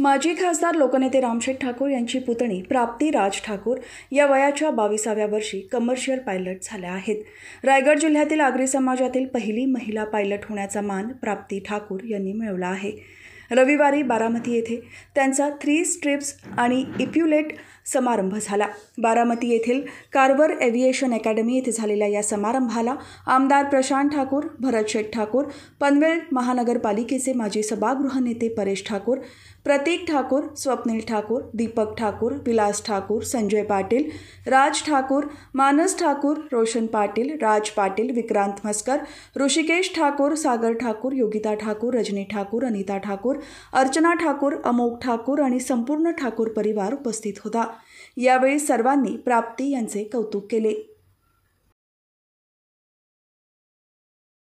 माजी खासदार लोकनेते रामशेठ ठाकूर यांची पुतणी प्राप्ती राज ठाकूर या वयाच्या बावीसाव्या वर्षी कमर्शियल पायलट झाल्या आहेत रायगड जिल्ह्यातील आगरी समाजातील पहिली महिला पायलट होण्याचा मान प्राप्ती ठाकूर यांनी मिळवला आहे रविवारी बारामती येथे त्यांचा थ्री स्ट्रिप्स आणि इप्युलेट समारंभ झाला बारामती येथील कारवर एव्हिएशन अकॅडमी येथे झालेल्या या समारंभाला आमदार प्रशांत ठाकूर भरत शेठ ठाकूर पनवेल महानगरपालिकेचे माजी सभागृह नेते परेश ठाकूर प्रतीक ठाकूर स्वप्नील ठाकूर दीपक ठाकूर विलास ठाकूर संजय पाटील राज ठाकूर मानस ठाकूर रोशन पाटील राज पाटील विक्रांत मस्कर ऋषिकेश ठाकूर सागर ठाकूर योगिता ठाकूर रजनी ठाकूर अनिता ठाकूर अर्चना ठाकूर अमोक ठाकूर आणि संपूर्ण ठाकूर परिवार उपस्थित होता यावेळी सर्वांनी प्राप्ती यांचे कौतुक केले